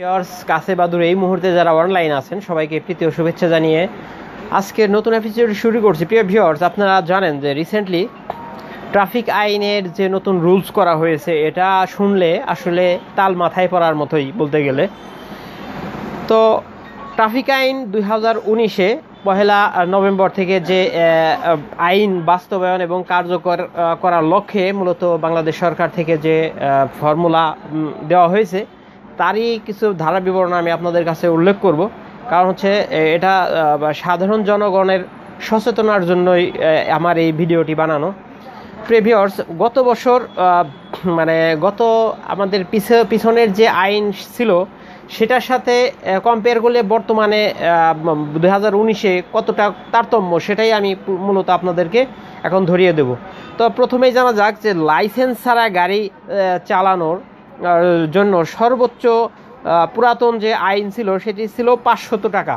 viewers কাছে বাদুর এই মুহূর্তে যারা অনলাইন আছেন সবাইকে প্রীতীয় শুভেচ্ছা জানিয়ে আজকে নতুন এপিসোড শুরু করছি প্রিয় ভিউয়ার্স আপনারা জানেন যে রিসেন্টলি ট্রাফিক আইনের যে নতুন রুলস করা হয়েছে এটা শুনলে আসলে তাল মাথায় পড়ার মতোই বলতে গেলে তো ট্রাফিক আইন দুই হাজার উনিশে পহেলা নভেম্বর থেকে যে আইন বাস্তবায়ন এবং কার্যকর করার লক্ষ্যে মূলত বাংলাদেশ সরকার থেকে যে ফর্মুলা দেওয়া হয়েছে তারই কিছু ধারা বিবরণ আমি আপনাদের কাছে উল্লেখ করব কারণ হচ্ছে এটা সাধারণ জনগণের সচেতনার জন্যই আমার এই ভিডিওটি বানানো প্রেভিয়র্স গত বছর মানে গত আমাদের পিছ পিছনের যে আইন ছিল সেটার সাথে কম্পেয়ার করলে বর্তমানে দু হাজার উনিশে কতটা তারতম্য সেটাই আমি মূলত আপনাদেরকে এখন ধরিয়ে দেব তো প্রথমেই জানা যাক যে লাইসেন্স ছাড়া গাড়ি চালানোর জন্য সর্বোচ্চ পুরাতন যে আইন ছিল সেটি ছিল পাঁচশত টাকা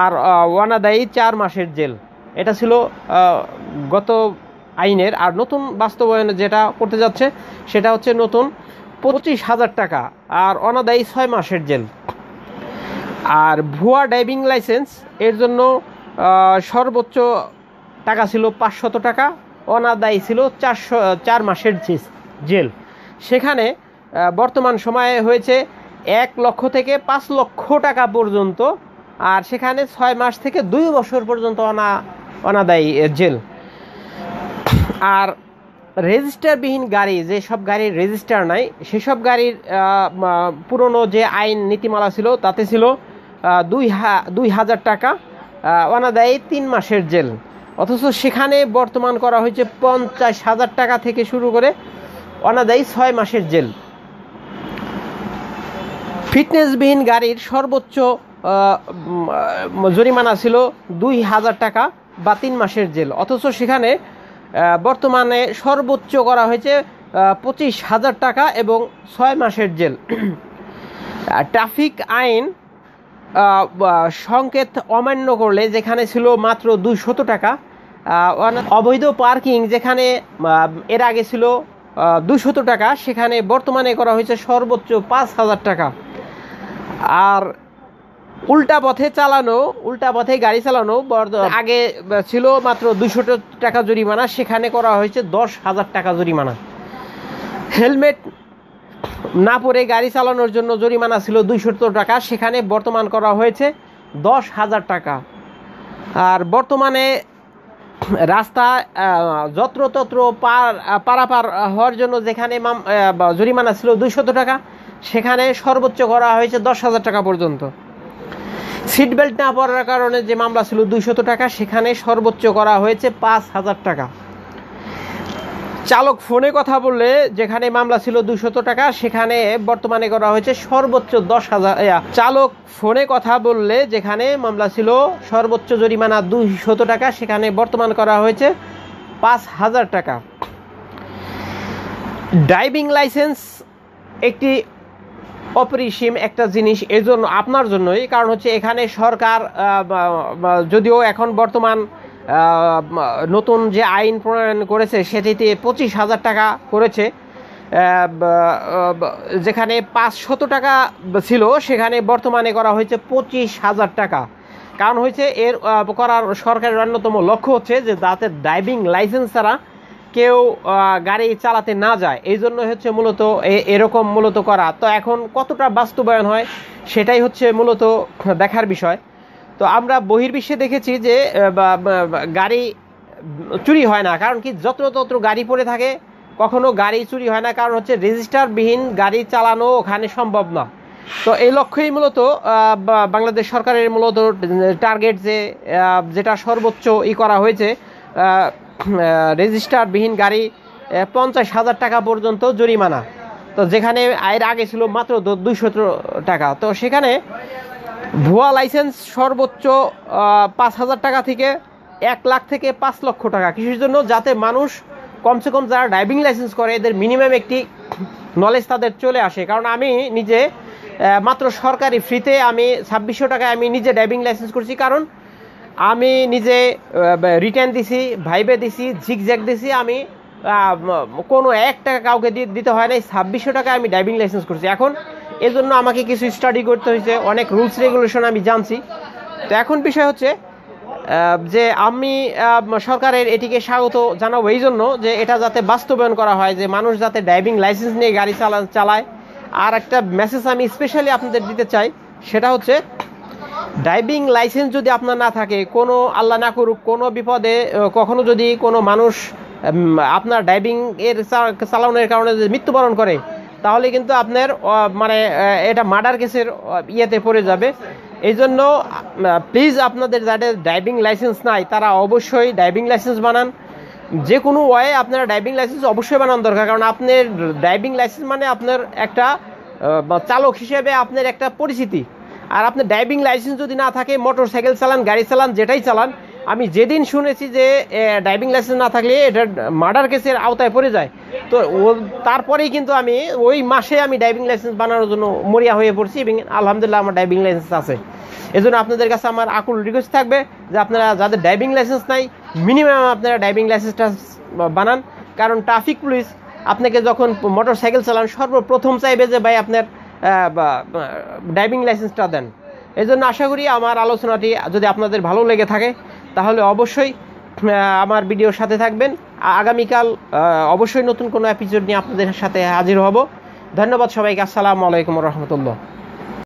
আর ওয়ানাদায়ী চার মাসের জেল এটা ছিল গত আইনের আর নতুন বাস্তবায়নে যেটা করতে যাচ্ছে সেটা হচ্ছে নতুন পঁচিশ হাজার টাকা আর অনাদায়ী ছয় মাসের জেল আর ভুয়া ড্রাইভিং লাইসেন্স এর জন্য সর্বোচ্চ টাকা ছিল পাঁচশত টাকা অনাদায়ী ছিল চারশো চার মাসের জেল সেখানে বর্তমান সময়ে হয়েছে এক লক্ষ থেকে পাঁচ লক্ষ টাকা পর্যন্ত আর সেখানে ছয় মাস থেকে দুই বছর পর্যন্ত অনা অনাদায়ী জেল আর রেজিস্টারবিহীন গাড়ি যে সব গাড়ির রেজিস্টার নাই সেসব গাড়ির পুরনো যে আইন নীতিমালা ছিল তাতে ছিল দুই হা দুই হাজার টাকা অনাদায়ী তিন মাসের জেল অথচ সেখানে বর্তমান করা হয়েছে পঞ্চাশ হাজার টাকা থেকে শুরু করে অনাদায়ী ছয় মাসের জেল ফিটনেসবিহীন গাড়ির সর্বোচ্চ জরিমানা ছিল দুই হাজার টাকা বা তিন মাসের জেল অথচ সেখানে বর্তমানে সর্বোচ্চ করা হয়েছে পঁচিশ হাজার টাকা এবং ছয় মাসের জেল ট্রাফিক আইন সংকেত অমান্য করলে যেখানে ছিল মাত্র দুইশত টাকা অবৈধ পার্কিং যেখানে এর আগে ছিল দুশত টাকা সেখানে বর্তমানে করা হয়েছে সর্বোচ্চ পাঁচ হাজার টাকা আর উল্টা পথে চালানো উল্টা পথে গাড়ি চালানো আগে ছিল মাত্র দুশো টাকা জরিমানা সেখানে করা হয়েছে দশ হাজার টাকা জরিমানা হেলমেট না পরে গাড়ি চালানোর জন্য জরিমানা ছিল দুইশো টাকা সেখানে বর্তমান করা হয়েছে দশ হাজার টাকা আর বর্তমানে রাস্তা যত্রতত্র পার পারাপার হওয়ার জন্য যেখানে জরিমানা ছিল দুইশত টাকা সেখানে সর্বোচ্চ করা হয়েছে দশ হাজার টাকা পর্যন্ত সিট বেল্ট না পড়ার কারণে যে মামলা ছিল দুইশত টাকা সেখানে সর্বোচ্চ করা হয়েছে পাঁচ হাজার টাকা চালক ফোনে কথা বললে যেখানে মামলা ছিল দুশত টাকা সেখানে বর্তমানে করা হয়েছে সর্বোচ্চ দশ হাজার চালক ফোনে কথা বললে যেখানে মামলা ছিল সর্বোচ্চ জরিমানা দুইশত টাকা সেখানে বর্তমান করা হয়েছে পাঁচ হাজার টাকা ড্রাইভিং লাইসেন্স একটি অপরিসীম একটা জিনিস এজন্য আপনার জন্যই কারণ হচ্ছে এখানে সরকার যদিও এখন বর্তমান নতুন যে আইন প্রণয়ন করেছে সেটিতে পঁচিশ হাজার টাকা করেছে যেখানে পাঁচশত টাকা ছিল সেখানে বর্তমানে করা হয়েছে পঁচিশ হাজার টাকা কারণ হয়েছে এর করার সরকারের অন্যতম লক্ষ্য হচ্ছে যে দাঁতের ড্রাইভিং লাইসেন্স ছাড়া কেউ গাড়ি চালাতে না যায় এই জন্য হচ্ছে মূলত এরকম মূলত করা তো এখন কতটা বাস্তবায়ন হয় সেটাই হচ্ছে মূলত দেখার বিষয় তো আমরা বহির্বিশ্বে দেখেছি যে গাড়ি চুরি হয় না কারণ কি যত্রতত্র গাড়ি পড়ে থাকে কখনো গাড়ি চুরি হয় না কারণ হচ্ছে রেজিস্টারবিহীন গাড়ি চালানো ওখানে সম্ভব না তো এই লক্ষ্যেই মূলত বাংলাদেশ সরকারের মূলত টার্গেট যে যেটা সর্বোচ্চ ই করা হয়েছে রেজিস্টারবিহীন গাড়ি পঞ্চাশ হাজার টাকা পর্যন্ত জরিমানা তো যেখানে আয়ের আগে ছিল মাত্র দুইশো টাকা তো সেখানে ভুয়া লাইসেন্স সর্বোচ্চ পাঁচ হাজার টাকা থেকে এক লাখ থেকে পাঁচ লক্ষ টাকা কৃষির জন্য যাতে মানুষ কমসে কম যারা ড্রাইভিং লাইসেন্স করে এদের মিনিমাম একটি নলেজ তাদের চলে আসে কারণ আমি নিজে মাত্র সরকারি ফ্রিতে আমি ছাব্বিশশো টাকায় আমি নিজে ড্রাইভিং লাইসেন্স করছি কারণ আমি নিজে রিটার্ন দিছি ভাইবে দিছি ঝাক দিছি আমি কোনো এক টাকা কাউকে দিতে হয় নাই ছাব্বিশশো টাকা আমি ড্রাইভিং লাইসেন্স করছি এখন এজন্য আমাকে কিছু স্টাডি করতে হয়েছে অনেক রুলস রেগুলেশন আমি জানছি তো এখন বিষয় হচ্ছে যে আমি সরকারের এটিকে স্বাগত জানাবো এই জন্য যে এটা যাতে বাস্তবায়ন করা হয় যে মানুষ যাতে ড্রাইভিং লাইসেন্স নিয়ে গাড়ি চালা চালায় আর একটা মেসেজ আমি স্পেশালি আপনাদের দিতে চাই সেটা হচ্ছে ড্রাইভিং লাইসেন্স যদি আপনার না থাকে কোনো আল্লাহ না করুক কোনো বিপদে কখনো যদি কোনো মানুষ আপনার ড্রাইভিং এর চালানোর কারণে যদি মৃত্যুবরণ করে তাহলে কিন্তু আপনার মানে এটা মার্ডার কেসের ইয়েতে পড়ে যাবে এই জন্য প্লিজ আপনাদের যাদের ড্রাইভিং লাইসেন্স নাই তারা অবশ্যই ড্রাইভিং লাইসেন্স বানান যে কোনো ওয়ে আপনারা ড্রাইভিং লাইসেন্স অবশ্যই বানানো দরকার কারণ আপনার ড্রাইভিং লাইসেন্স মানে আপনার একটা চালক হিসেবে আপনার একটা পরিচিতি আর আপনার ড্রাইভিং লাইসেন্স যদি না থাকে মোটর সাইকেল চালান গাড়ি চালান যেটাই চালান আমি যেদিন শুনেছি যে ড্রাইভিং লাইসেন্স না থাকলে এটা মার্ডার কেসের আওতায় পড়ে যায় তো তারপরেই কিন্তু আমি ওই মাসে আমি ড্রাইভিং লাইসেন্স বানানোর জন্য মরিয়া হয়ে পড়ছি এবং আলহামদুলিল্লাহ আমার ড্রাইভিং লাইসেন্স আছে এজন্য আপনাদের কাছে আমার আকুল রিকোয়েস্ট থাকবে যে আপনারা যাদের ড্রাইভিং লাইসেন্স নাই মিনিমাম আপনারা ড্রাইভিং লাইসেন্সটা বানান কারণ ট্রাফিক পুলিশ আপনাকে যখন মোটর সাইকেল চালান সর্বপ্রথম চাইবে যে ভাই আপনার ড্রাইভিং লাইসেন্সটা দেন এই জন্য আশা করি আমার আলোচনাটি যদি আপনাদের ভালো লেগে থাকে তাহলে অবশ্যই আমার ভিডিওর সাথে থাকবেন আগামীকাল অবশ্যই নতুন কোনো এপিসোড নিয়ে আপনাদের সাথে হাজির হব ধন্যবাদ সবাইকে আসসালামু আলাইকুম রহমতুল্লাহ